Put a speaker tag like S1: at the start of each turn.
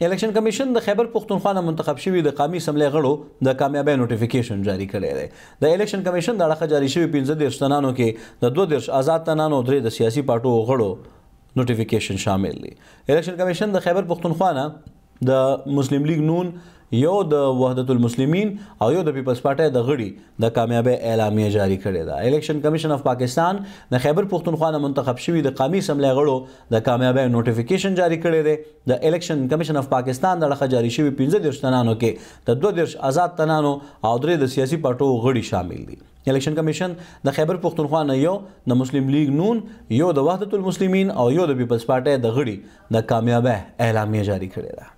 S1: الیکشن کمیشن د خیبر پښتونخوا نه منتخب شوی د قومي سملې غړو د کامیابی نوټیفیکیشن جاری کړی دی د الیکشن کمیشن د اړخه جاری شوی 15 دیرش تنانو کې د 2 دیرش آزاد تنانو درې د سیاسي پارټو غړو نوټیفیکیشن شامل دی الیکشن کمیشن د خیبر پښتونخوا نه د مسلم لیگ نون یو د وحدت المسلمین او یو د پیپلز پارټي د غړي د کامیابی اعلامیه جاری کړې ده الیکشن کمیشن اف پاکستان د خیبر پښتونخوا نه منتخب شوی د قومي اسمبلی غړو د کامیابی نوټیفیکیشن جاری کړی دی د الیکشن کمیشن اف پاکستان د لخوا جاری شوی 15 درش تنانو کې د 2 درش آزاد تنانو او درې د سیاسي پارټو غړي شامل دي الیکشن کمیشن د خیبر پښتونخوا نه یو د مسلم لیگ نون یو د وحدت المسلمین او یو د پیپلز پارټي د غړي د کامیابی اعلامیه جاری کړې ده